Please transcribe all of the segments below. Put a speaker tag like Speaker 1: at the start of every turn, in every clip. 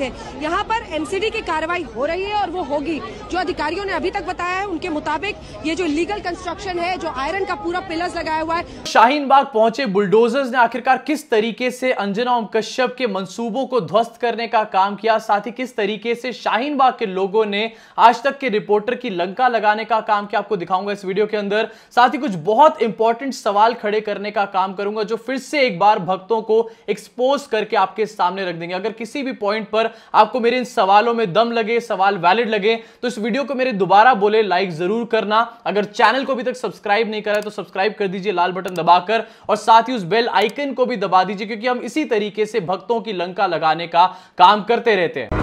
Speaker 1: थे यहाँ पर एमसीडी की कार्रवाई हो रही है और वो होगी जो अधिकारियों ने अभी तक बताया है उनके मुताबिक ये जो लीगल कंस्ट्रक्शन है जो आयरन का पूरा पिलर्स लगाया हुआ है शाहीन बाग पहुंचे बुलडोजर्स ने आखिरकार किस तरीके से अंजना ओम कश्यप के मंसूबों को ध्वस्त करने का काम किया साथ ही किस तरीके से शाहीन बाग के लोगों ने आज तक के रिपोर्टर की लंका लगाने का काम किया आपको दिखाऊंगा इस वीडियो के अंदर साथ ही कुछ बहुत इंपॉर्टेंट सवाल खड़े करने का काम करूंगा जो फिर से एक बार भक्तों को एक्सपोज करके आपके सामने रख देंगे अगर किसी भी पॉइंट पर आपको मेरे इन सवालों में दम लगे सवाल वैलिड लगे तो इस वीडियो को मेरे दोबारा बोले लाइक जरूर करना अगर चैनल को अभी तक सब्सक्राइब नहीं करा है तो सब्सक्राइब कर दीजिए लाल बटन दबाकर और साथ ही उस बेल आइकन को भी दबा दीजिए क्योंकि हम इसी तरीके से भक्तों की लंका लगाने का काम करते रहते हैं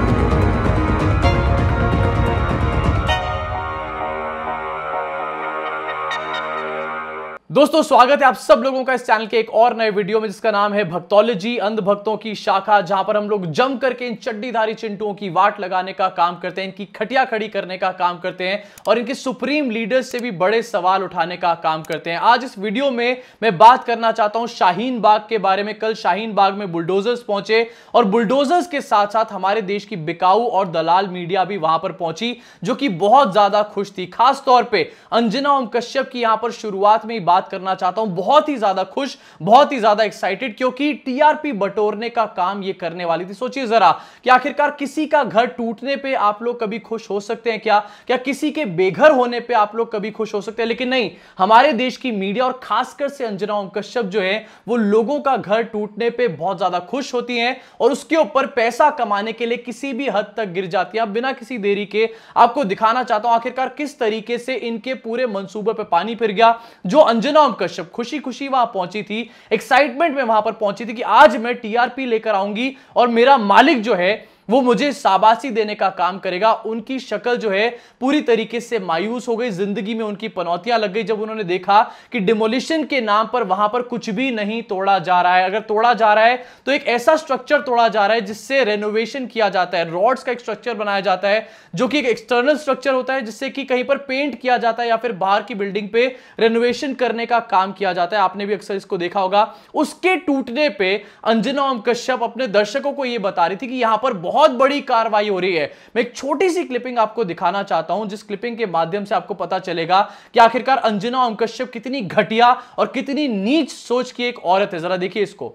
Speaker 1: दोस्तों स्वागत है आप सब लोगों का इस चैनल के एक और नए वीडियो में जिसका नाम है भक्तोलॉजी भक्तों की शाखा जहां पर हम लोग जम करके इन चड्डीधारी चिंटुओं की वाट लगाने का काम करते हैं इनकी खटिया खड़ी करने का काम करते हैं और इनके सुप्रीम लीडर्स से भी बड़े सवाल उठाने का काम करते हैं आज इस वीडियो में मैं बात करना चाहता हूं शाहीन बाग के बारे में कल शाहीन बाग में बुलडोजर्स पहुंचे और बुलडोजर्स के साथ साथ हमारे देश की बिकाऊ और दलाल मीडिया भी वहां पर पहुंची जो कि बहुत ज्यादा खुश थी खासतौर पर अंजना ओम कश्यप की यहां पर शुरुआत में ही बात बात करना चाहता हूं बहुत ही ज्यादा खुश बहुत ही ज्यादा एक्साइटेड क्योंकि टीआरपी बटोरने का काम ये करने वाली थी सोचिए जरा कि आखिरकार किसी का घर टूटने पे आप लोग कभी खुश हो सकते हैं क्या क्या किसी के बेघर होने पे आप लोग कभी खुश हो सकते हैं लेकिन नहीं हमारे देश की मीडिया और खासकर से अंजना ओम कश्यप जो है वो लोगों का घर टूटने पर बहुत ज्यादा खुश होती है और उसके ऊपर पैसा कमाने के लिए किसी भी हद तक गिर जाती है बिना किसी देरी के आपको दिखाना चाहता हूं आखिरकार किस तरीके से इनके पूरे मनसूबे पर पानी फिर गया जो अंजना अंजनाम कश्यप खुशी खुशी वहां पहुंची थी एक्साइटमेंट में वहां पर पहुंची थी कि आज मैं टीआरपी लेकर आऊंगी और मेरा मालिक जो है वो मुझे शाबाशी देने का काम करेगा उनकी शक्ल जो है पूरी तरीके से मायूस हो गई जिंदगी में उनकी पनौतियां लग गई जब उन्होंने देखा कि डिमोलिशन के नाम पर वहां पर कुछ भी नहीं तोड़ा जा रहा है अगर तोड़ा जा रहा है तो एक ऐसा स्ट्रक्चर तोड़ा जा रहा है जिससे रेनोवेशन किया जाता है रॉड्स का एक स्ट्रक्चर बनाया जाता है जो कि एक एक्सटर्नल स्ट्रक्चर होता है जिससे कि कहीं पर पेंट किया जाता है या फिर बाहर की बिल्डिंग पे रेनोवेशन करने का काम किया जाता है आपने भी अक्सर इसको देखा होगा उसके टूटने पर अंजना ओम कश्यप अपने दर्शकों को यह बता रही थी कि यहां पर बहुत बहुत बड़ी कार्रवाई हो रही है मैं एक छोटी सी क्लिपिंग आपको दिखाना चाहता हूं जिस क्लिपिंग के माध्यम से आपको पता चलेगा कि आखिरकार अंजना ओम कश्यप कितनी घटिया और कितनी नीच सोच की एक औरत है जरा देखिए इसको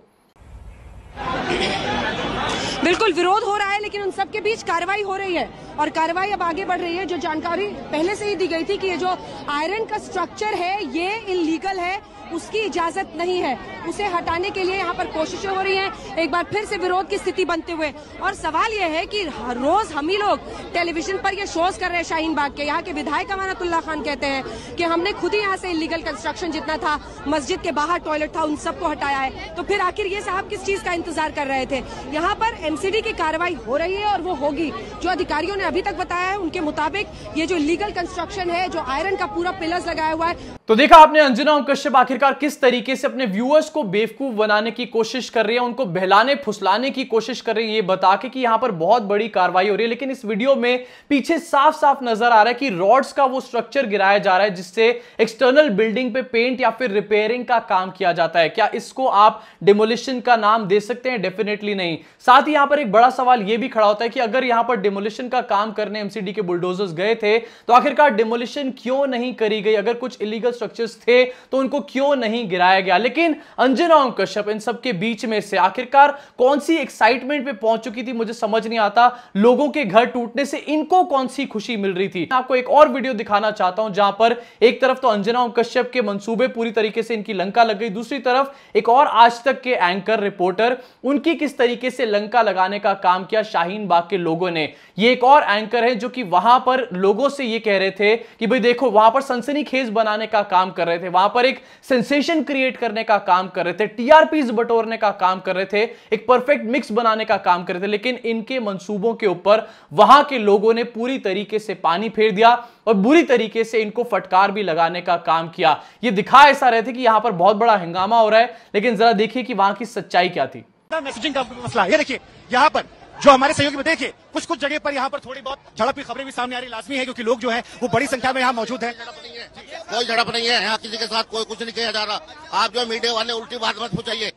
Speaker 1: बिल्कुल विरोध हो रहा है लेकिन उन सबके बीच कार्रवाई हो रही है और कार्रवाई अब आगे बढ़ रही है जो जानकारी पहले से ही दी गई थी कि ये जो आयरन का स्ट्रक्चर है ये इलीगल है उसकी इजाजत नहीं है उसे हटाने के लिए यहाँ पर कोशिशें हो रही हैं एक बार फिर से विरोध की स्थिति बनते हुए और सवाल यह है कि रोज हम ही लोग टेलीविजन पर ये शोज कर रहे हैं शाहीन बाग के यहाँ के विधायक अमानतुल्ला खान कहते हैं कि हमने खुद ही यहाँ से इलीगल कंस्ट्रक्शन जितना था मस्जिद के बाहर टॉयलेट था उन सबको हटाया है तो फिर आखिर ये साहब किस चीज का इंतजार कर रहे थे यहाँ पर एमसीडी की कार्रवाई हो रही है और वो होगी जो अधिकारियों ने अभी तक बताया है उनके मुताबिक ये जो लीगल कंस्ट्रक्शन है जो आयरन का पूरा पिलर्स लगाया हुआ है तो देखा आपने अंजना और कश्यप आखिरकार किस तरीके से अपने व्यूअर्स को बेवकूफ बनाने की कोशिश कर रही है उनको बहलाने फुसलाने की कोशिश कर रही है ये बता के कि यहां पर बहुत बड़ी कार्रवाई हो रही है लेकिन इस वीडियो में पीछे साफ साफ नजर आ रहा है कि रॉड्स का वो स्ट्रक्चर गिराया जा रहा है जिससे एक्सटर्नल बिल्डिंग पे पेंट या फिर रिपेयरिंग का काम किया जाता है क्या इसको आप डिमोलिशन का नाम दे सकते हैं डेफिनेटली नहीं साथ ही यहां पर एक बड़ा सवाल यह भी खड़ा होता है कि अगर यहां पर डिमोलिशन का काम करने एमसीडी के बुलडोजर्स गए थे तो आखिरकार डिमोलिशन क्यों नहीं करी गई अगर कुछ इलीगल स्ट्रक्चर्स थे तो उनको क्यों नहीं गिराया गया लेकिन अंजना ओम कश्यप इन सबके बीच में से आखिरकार कौन सी एक्साइटमेंट पे पहुंच चुकी थी मुझे समझ नहीं आता लोगों के घर टूटने से इनको कौन सी खुशी मिल रही थी आपको एक और वीडियो दिखाना चाहता हूं जहां पर एक तरफ तो अंजना ओम कश्यप के मनसूबे पूरी तरीके से इनकी लंका लग गई दूसरी तरफ एक और आज तक के एंकर रिपोर्टर उनकी किस तरीके से लंका लगाने का काम किया शाहीन बाग के लोगों ने ये एक और एंकर है जो कि वहां पर लोगों से ये कह रहे थे कि भाई देखो वहां पर सनसनीखेज बनाने का का काम कर रहे थे वहां पर एक सेंसेशन क्रिएट करने का काम कर रहे थे टीआरपीज बटोरने का काम कर रहे थे एक परफेक्ट मिक्स बनाने का काम कर रहे थे लेकिन इनके मंसूबों के ऊपर वहां के लोगों ने पूरी तरीके से पानी फेर दिया और बुरी तरीके से इनको फटकार भी लगाने का काम किया ये दिखा ऐसा रहे थे कि यहां पर बहुत बड़ा हंगामा हो रहा है लेकिन जरा देखिए कि वहां की सच्चाई क्या थी मैसेजिंग का मसला ये देखिए यहाँ पर जो हमारे सहयोगी में देखिए कुछ कुछ जगह पर यहाँ पर थोड़ी बहुत झड़प की खबरें भी सामने आ रही लाजमी है क्योंकि लोग जो है वो बड़ी संख्या में यहाँ मौजूद है कोई झड़प नहीं है यहाँ किसी के साथ कोई कुछ नहीं किया जा रहा आप जो मीडिया वाले उल्टी बात मत पूछाइए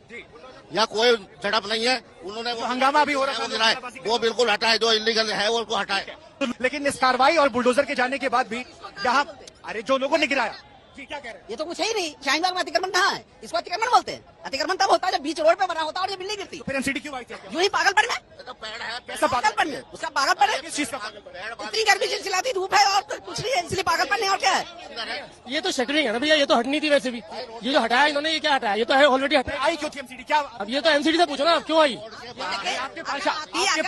Speaker 1: यहाँ कोई झड़प नहीं है उन्होंने वो तो हंगामा भी हो रहा है वो बिल्कुल हटाए जो इलीगल है वो उनको हटाए लेकिन इस कार्रवाई और बुलडोजर के जाने के बाद भी यहाँ अरे जो लोगों ने गिराया जी क्या कह रहे हैं ये तो कुछ ही नहीं शाहीनबाग में अतिक्रमण कहाँ है इसको अतिक्रमण बोलते हैं अतिक्रमण तब होता है जब बीच रोड पे बना होता है और ये बिल्ली गिरती तो फिर एनसीडी क्यों आई थी यूं ही पागलपन में तो पागलपन उसका पागलपन है इतनी गर्मी चिल्लाती धूप है और तो कुछ नहीं है इसलिए पागलपन है और क्या है ये तो शटरिंग है ना भैया ये तो हटनी थी वैसे भी ये जो हटाया इन्होंने ये क्या हटाया ये तो है ऑलरेडी हटाया आई क्यों थी क्या अब ये तो एमसीडी से पूछो ना क्यों आई आपके अच्छा,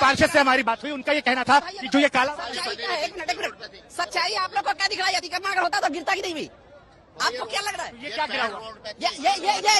Speaker 1: पार्षद से हमारी बात हुई उनका ये कहना था कि जो ये काला सच्चाई आप लोग को क्या दिख रहा है अतिक्रमण अगर होता तो गिरता ही नहीं हुई आपको क्या लग रहा है ये क्या करा हुआ ये ये ये ये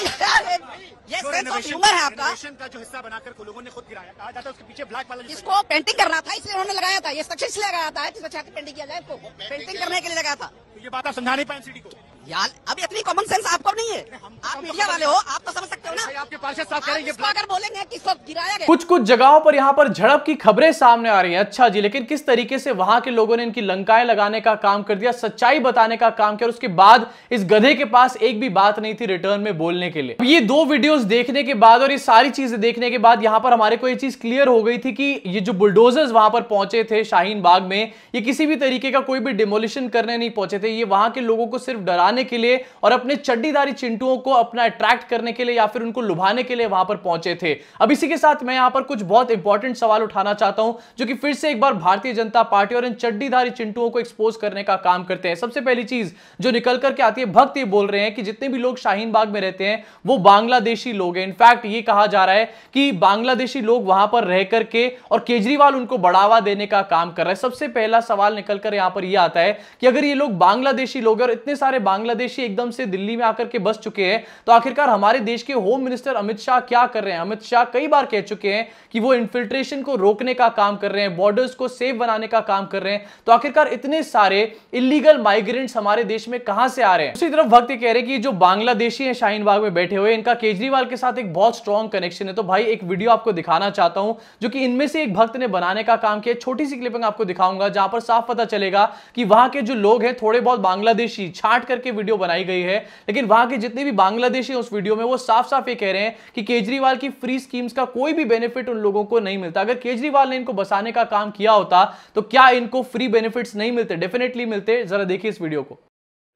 Speaker 1: ये सेंस ऑफ ह्यूमर है आपका का जो हिस्सा बनाकर लोगों ने खुद गिराया कहा जाता है उसके पीछे ब्लैक वाला इसको पेंटिंग करना था इसलिए उन्होंने लगाया था ये सक्सेस लगाया था पेंटिंग किया जाए इसको पेंटिंग करने के लिए लगाया था तो ये बात आप समझा नहीं पाए सिटी को यार अब इतनी कॉमन सेंस आपको नहीं है तो आप मीडिया वाले हो आप तो समझ सकते हो ना आपके पार्षद साहब कह रहे हैं अगर बोलेंगे कि सब गिराया गया कुछ कुछ जगहों पर यहाँ पर झड़प की खबरें सामने आ रही हैं अच्छा जी लेकिन किस तरीके से वहां के लोगों ने इनकी लंकाएं लगाने का काम कर दिया सच्चाई बताने का काम किया और उसके बाद इस गधे के पास एक भी बात नहीं थी रिटर्न में बोलने के लिए ये दो वीडियो देखने के बाद और ये सारी चीजें देखने के बाद यहाँ पर हमारे को ये चीज क्लियर हो गई थी कि ये जो बुलडोजर्स वहां पर पहुंचे थे शाहीन बाग में ये किसी भी तरीके का कोई भी डिमोलिशन करने नहीं पहुंचे थे ये वहां के लोगों को सिर्फ डरा लुभाने के लिए और अपने चड्डीदारी चिंटुओं को अपना अट्रैक्ट करने के लिए या फिर उनको लुभाने के लिए वहां पर पहुंचे थे अब इसी के साथ मैं यहां पर कुछ बहुत इंपॉर्टेंट सवाल उठाना चाहता हूं जो कि फिर से एक बार भारतीय जनता पार्टी और इन चड्डीधारी चिंटुओं को एक्सपोज करने का काम करते हैं सबसे पहली चीज जो निकल करके आती है भक्त ये बोल रहे हैं कि जितने भी लोग शाहीन बाग में रहते हैं वो बांग्लादेशी लोग हैं इनफैक्ट ये कहा जा रहा है कि बांग्लादेशी लोग वहां पर रह करके और केजरीवाल उनको बढ़ावा देने का काम कर रहे हैं सबसे पहला सवाल निकलकर यहां पर यह आता है कि अगर ये लोग बांग्लादेशी लोग और इतने सारे बांग्लादेशी एकदम से दिल्ली में आकर के बस चुके हैं तो आखिरकार हमारे देश के होम मिनिस्टर अमित शाह क्या कर रहे हैं अमित शाह कई बार कह चुके हैं कि वो इन्फिल्ट्रेशन को रोकने का काम कर रहे हैं बॉर्डर्स को सेफ बनाने का काम कर रहे हैं तो आखिरकार इतने सारे इलीगल माइग्रेंट्स हमारे देश में कहां से आ रहे हैं दूसरी तरफ भक्त कह रहे कि जो बांग्लादेशी है शाहीन बाग में बैठे हुए इनका केजरीवाल के साथ एक बहुत स्ट्रॉन्ग कनेक्शन है तो भाई एक वीडियो आपको दिखाना चाहता हूं जो कि इनमें से एक भक्त ने बनाने का काम किया छोटी सी क्लिपिंग आपको दिखाऊंगा जहां पर साफ पता चलेगा कि वहां के जो लोग हैं थोड़े बहुत बांग्लादेशी छाट करके की वीडियो बनाई गई है लेकिन वहां के जितने भी बांग्लादेशी उस वीडियो में वो साफ साफ ये कह रहे हैं कि केजरीवाल की फ्री स्कीम्स का कोई भी बेनिफिट उन लोगों को नहीं मिलता अगर केजरीवाल ने इनको बसाने का काम किया होता तो क्या इनको फ्री बेनिफिट नहीं मिलते डेफिनेटली मिलते जरा देखिए इस वीडियो को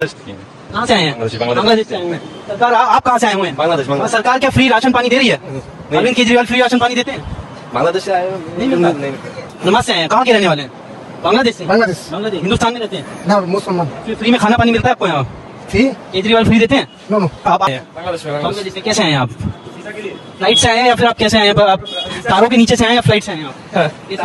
Speaker 1: कहाँ से आए हैं बांग्लादेश से सरकार आप कहाँ से आए हुए हैं बांग्लादेश हाँ, सरकार क्या फ्री राशन पानी दे रही है अरविंद केजरीवाल फ्री राशन पानी देते हैं बांग्लादेश से आए नहीं नमाज से आए हैं कहाँ के रहने वाले हैं बांग्लादेश से बांग्लादेश हिंदुस्तान में रहते हैं ना मुसलमान फ्री में खाना पानी मिलता है आपको यहाँ फ्री केजरीवाल फ्री देते हैं नो नो आप आए कैसे आए आप फ्लाइट से आए या फिर आप कैसे आए हैं आप तारों के नीचे से आए या फ्लाइट से आए आप हाँ। कैसे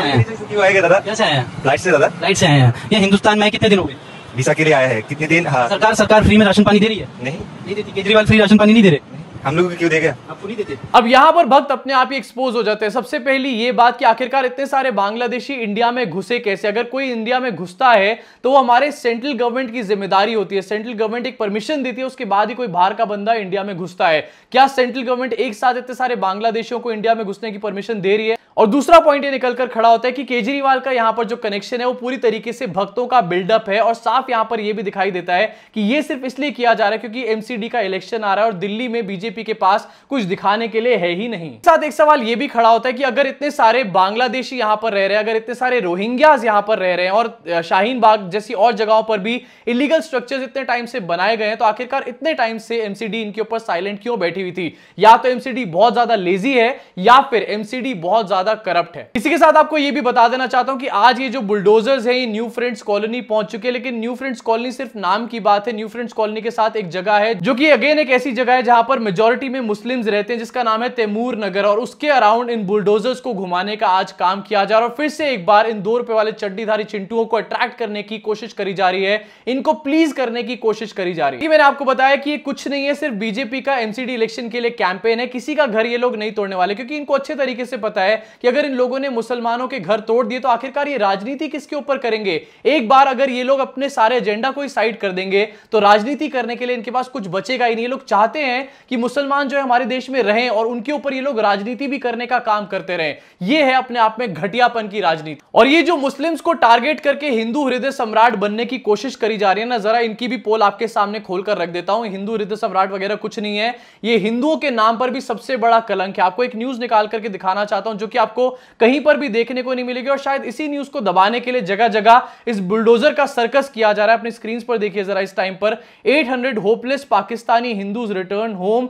Speaker 1: आए दादा कैसे आए फ्लाइट से दादा फ्लाइट से आए हैं या हिंदुस्तान में कितने दिन हो गए वीसा के लिए आया है कितने दिन हाँ सरकार सरकार फ्री में राशन पानी दे रही है नहीं नहीं देती केजरीवाल फ्री राशन पानी नहीं दे रहे हम लोग क्यों देगा आपको नहीं देते अब यहाँ पर भक्त अपने आप ही एक्सपोज हो जाते हैं सबसे पहली ये बात कि आखिरकार इतने सारे बांग्लादेशी इंडिया में घुसे कैसे अगर कोई इंडिया में घुसता है तो वो हमारे सेंट्रल गवर्नमेंट की जिम्मेदारी होती है सेंट्रल गवर्नमेंट एक परमिशन देती है उसके बाद ही कोई बाहर का बंदा इंडिया में घुसता है क्या सेंट्रल गवर्नमेंट एक साथ इतने सारे बांग्लादेशियों को इंडिया में घुसने की परमिशन दे रही है और दूसरा पॉइंट ये निकलकर खड़ा होता है कि केजरीवाल का यहाँ पर जो कनेक्शन है वो पूरी तरीके से भक्तों का बिल्डअप है और साफ यहाँ पर यह भी दिखाई देता है कि ये सिर्फ इसलिए किया जा रहा है क्योंकि एमसीडी का इलेक्शन आ रहा है और दिल्ली में बीजेपी बीजेपी के पास कुछ दिखाने के लिए है ही नहीं साथ एक सवाल ये भी खड़ा होता है कि अगर इतने सारे बांग्लादेशी यहां पर रह रहे हैं अगर इतने सारे रोहिंग्याज यहां पर रह रहे हैं और शाहीन बाग जैसी और जगहों पर भी इलीगल स्ट्रक्चर इतने टाइम से बनाए गए हैं तो आखिरकार इतने टाइम से एमसीडी इनके ऊपर साइलेंट क्यों बैठी हुई थी या तो एमसीडी बहुत ज्यादा लेजी है या फिर एमसीडी बहुत ज्यादा करप्ट है इसी के साथ आपको यह भी बता देना चाहता हूं कि आज ये जो बुलडोजर्स है न्यू फ्रेंड्स कॉलोनी पहुंच चुके हैं लेकिन न्यू फ्रेंड्स कॉलोनी सिर्फ नाम की बात है न्यू फ्रेंड्स कॉलोनी के साथ एक जगह है जो कि अगेन एक ऐसी जगह है जहां पर मेजोरिटी में मुस्लिम्स रहते हैं जिसका नाम है तैमूर नगर और उसके अराउंड इन बुलडोजर्स को घुमाने का आज काम किया जा रहा है और फिर से एक बार इन दो रुपए वाले चड्डीधारी चिंटुओं को अट्रैक्ट करने की कोशिश करी जा रही है इनको प्लीज करने की कोशिश करी जा रही है मैंने आपको बताया कि ये कुछ नहीं है सिर्फ बीजेपी का एमसीडी इलेक्शन के लिए कैंपेन है किसी का घर ये लोग नहीं तोड़ने वाले क्योंकि इनको अच्छे तरीके से पता है कि अगर इन लोगों ने मुसलमानों के घर तोड़ दिए तो आखिरकार ये राजनीति किसके ऊपर करेंगे एक बार अगर ये लोग अपने सारे एजेंडा को ही साइड कर देंगे तो राजनीति करने के लिए इनके पास कुछ बचेगा ही नहीं ये लोग चाहते हैं कि मुसलमान जो है हमारे देश में रहें और उनके ऊपर ये लोग राजनीति भी करने का काम करते रहे ये है अपने आप में घटियापन की राजनीति और ये जो मुस्लिम्स को टारगेट करके हिंदू हृदय सम्राट बनने की कोशिश करी जा रही है ना जरा इनकी भी पोल आपके सामने खोलकर रख देता हूं हिंदू हृदय सम्राट वगैरह कुछ नहीं है ये हिंदुओं के नाम पर भी सबसे बड़ा कलंक है आपको एक न्यूज निकाल करके दिखाना चाहता हूं जो कि आपको कहीं पर भी देखने को नहीं मिलेगी और शायद इसी न्यूज को दबाने के लिए जगह जगह इस बुलडोजर का सर्कस किया जा रहा है अपनी स्क्रीन पर देखिए जरा इस टाइम पर at hopeless Pakistani Hindus return home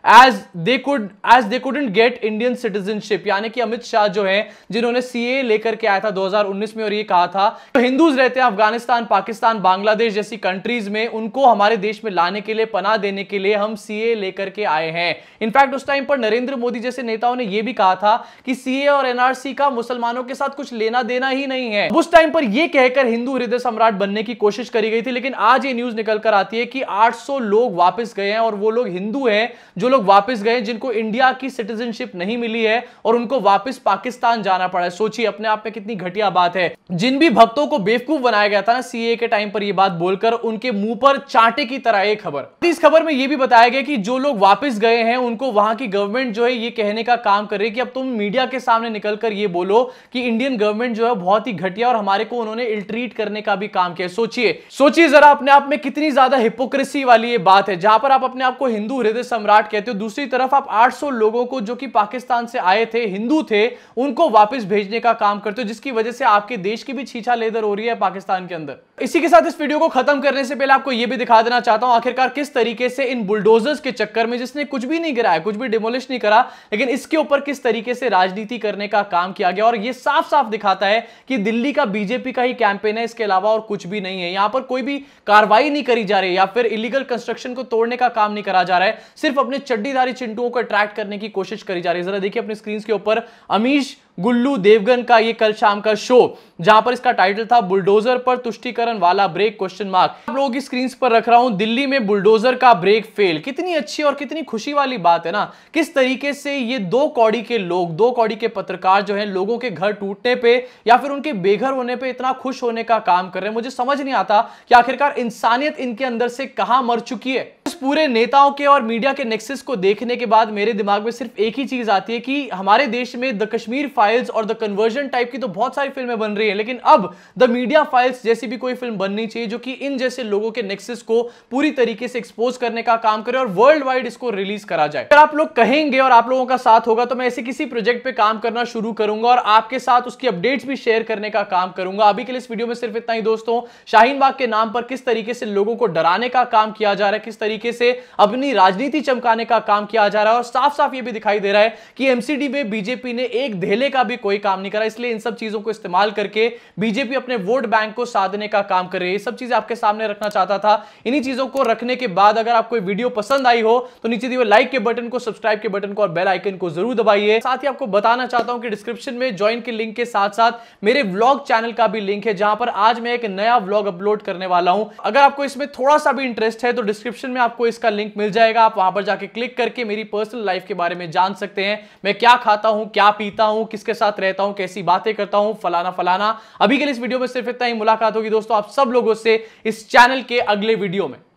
Speaker 1: as they could as they couldn't get Indian citizenship यानी कि अमित शाह जो है जिन्होंने सी ए लेकर के आया था 2019 में और ये कहा था तो हिंदूज रहते हैं अफगानिस्तान पाकिस्तान बांग्लादेश जैसी कंट्रीज में उनको हमारे देश में लाने के लिए पना देने के लिए हम सी ए लेकर के आए हैं इनफैक्ट उस टाइम पर नरेंद्र मोदी जैसे नेताओं ने यह भी कहा था कि सीए और एनआरसी का मुसलमानों के साथ कुछ लेना देना ही नहीं है उस टाइम पर यह कहकर हिंदू हृदय सम्राट बनने की कोशिश करी गई थी लेकिन आज ये न्यूज निकल कर आती है कि सौ लोग वापस गए हैं और वो लोग हिंदू हैं जो लोग वापस गए जिनको इंडिया की सिटीजनशिप नहीं मिली है और उनको वापस पाकिस्तान जाना पड़ा है सोचिए अपने आप में कितनी घटिया बात है जिन भी भक्तों को बेवकूफ बनाया गया था ना सीए के टाइम पर यह बात बोलकर उनके मुंह पर चांटे की तरह एक खबर इस खबर में यह भी बताया गया कि जो लोग वापिस गए हैं उनको वहां की गवर्नमेंट जो है ये कहने का काम कर रही है कि अब तुम मीडिया के सामने निकलकर ये बोलो कि इंडियन गवर्नमेंट जो है बहुत ही घटिया और हमारे को उन्होंने इल्ट्रीट करने का भी काम किया सोचिए सोचिए जरा अपने आप में कितनी ज्यादा हिपोक्रेसी वाली ये बात है जहां पर आप अपने आप को हिंदू हृदय सम्राट कहते रहते हो दूसरी तरफ आप 800 लोगों को जो कि पाकिस्तान से आए थे हिंदू थे उनको वापस भेजने का काम करते हो जिसकी वजह से आपके देश की भी छीछा लेदर हो रही है पाकिस्तान के अंदर इसी के साथ इस वीडियो को खत्म करने से पहले आपको यह भी दिखा देना चाहता हूं आखिरकार किस तरीके से इन बुलडोजर्स के चक्कर में जिसने कुछ भी नहीं गिराया कुछ भी डिमोलिश नहीं करा लेकिन इसके ऊपर किस तरीके से राजनीति करने का काम किया गया और यह साफ साफ दिखाता है कि दिल्ली का बीजेपी का ही कैंपेन है इसके अलावा और कुछ भी नहीं है यहां पर कोई भी कार्रवाई नहीं करी जा रही या फिर इलीगल कंस्ट्रक्शन को तोड़ने का काम नहीं करा जा रहा है सिर्फ अपने चड्डीधारी चिंटुओं को अट्रैक्ट करने की कोशिश करी जा रही है जरा देखिए अपने स्क्रीन के ऊपर अमीश गुल्लू देवगन का ये कल शाम का शो जहां पर इसका टाइटल था बुलडोजर पर तुष्टिकरण वाला ब्रेक क्वेश्चन मार्क आप लोगों की स्क्रीन पर रख रहा हूं दिल्ली में बुलडोजर का ब्रेक फेल कितनी अच्छी और कितनी खुशी वाली बात है ना किस तरीके से ये दो कौड़ी के लोग दो कौड़ी के पत्रकार जो हैं लोगों के घर टूटने पे या फिर उनके बेघर होने पे इतना खुश होने का काम कर रहे हैं मुझे समझ नहीं आता कि आखिरकार इंसानियत इनके अंदर से कहां मर चुकी है पूरे नेताओं के और मीडिया के नेक्सेस को देखने के बाद मेरे दिमाग में सिर्फ एक ही चीज आती है कि हमारे देश में द कश्मीर फाइल्स और द कन्वर्जन टाइप की तो बहुत सारी फिल्में बन रही है लेकिन अब द मीडिया फाइल्स जैसी भी कोई फिल्म बननी चाहिए जो कि इन जैसे लोगों के नेक्सेस को पूरी तरीके से एक्सपोज करने का काम करे और वर्ल्ड वाइड इसको रिलीज करा जाए अगर आप लोग कहेंगे और आप लोगों का साथ होगा तो मैं ऐसे किसी प्रोजेक्ट पर काम करना शुरू करूंगा और आपके साथ उसकी अपडेट्स भी शेयर करने का काम करूंगा अभी के लिए इस वीडियो में सिर्फ इतना ही दोस्तों शाहीन बाग के नाम पर किस तरीके से लोगों को डराने का काम किया जा रहा है किस तरीके तरीके से अपनी राजनीति चमकाने का काम किया जा रहा है और साफ साफ यह भी दिखाई दे रहा है कि एमसीडी में बीजेपी ने एक धेले का भी कोई काम नहीं करा इसलिए इन सब चीजों को इस्तेमाल करके बीजेपी अपने वोट बैंक को साधने का काम कर रही है सब चीजें आपके सामने रखना चाहता था इन्हीं चीजों को रखने के बाद अगर आपको वीडियो पसंद आई हो तो नीचे दिए लाइक के बटन को सब्सक्राइब के बटन को और बेल आइकन को जरूर दबाइए साथ ही आपको बताना चाहता हूं कि डिस्क्रिप्शन में ज्वाइन के लिंक के साथ साथ मेरे व्लॉग चैनल का भी लिंक है जहां पर आज मैं एक नया व्लॉग अपलोड करने वाला हूं अगर आपको इसमें थोड़ा सा भी इंटरेस्ट है तो डिस्क्रिप्शन में आपको आपको इसका लिंक मिल जाएगा आप वहां पर जाके क्लिक करके मेरी पर्सनल लाइफ के बारे में जान सकते हैं मैं क्या खाता हूं क्या पीता हूं किसके साथ रहता हूं कैसी बातें करता हूं फलाना फलाना अभी के लिए इस वीडियो में सिर्फ इतना ही मुलाकात होगी दोस्तों आप सब लोगों से इस चैनल के अगले वीडियो में